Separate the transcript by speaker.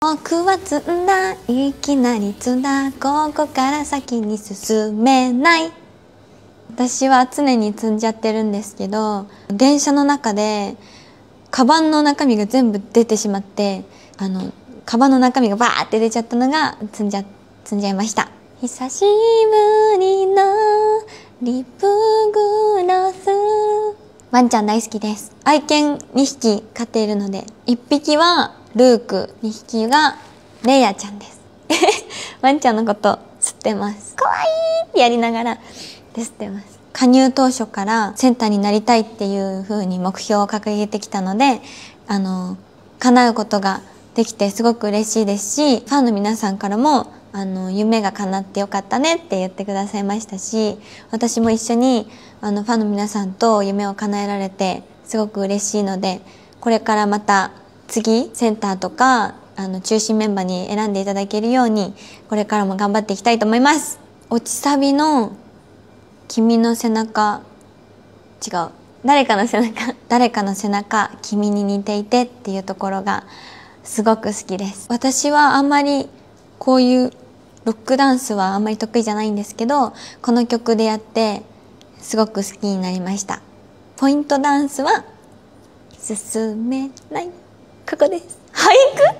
Speaker 1: 僕は積んだいきなり積んだここから先に進めない私は常に積んじゃってるんですけど電車の中でカバンの中身が全部出てしまってあのカバンの中身がバーって出ちゃったのが積んじゃ積んじゃいました久しぶりのリップグラスワンちゃん大好きです愛犬2匹飼っているので1匹はルーク2匹がレイヤちゃんです ワンちゃんのこと吸ってますか
Speaker 2: わいいってやりながらで吸ってます
Speaker 1: 加入当初からセンターになりたいっていうふうに目標を掲げてきたのであの叶うことができてすごく嬉しいですしファンの皆さんからもあの夢が叶ってよかったねって言ってくださいましたし私も一緒にあのファンの皆さんと夢を叶えられてすごく嬉しいのでこれからまた次センターとかあの中心メンバーに選んでいただけるようにこれからも頑張っていきたいと思います落ちサビの「君の背中」違う「誰かの背中」「誰かの背中君に似ていて」っていうところがすごく好きです私はあんまりこういうロックダンスはあんまり得意じゃないんですけどこの曲でやってすごく好きになりましたポイントダンスは進めないここです俳句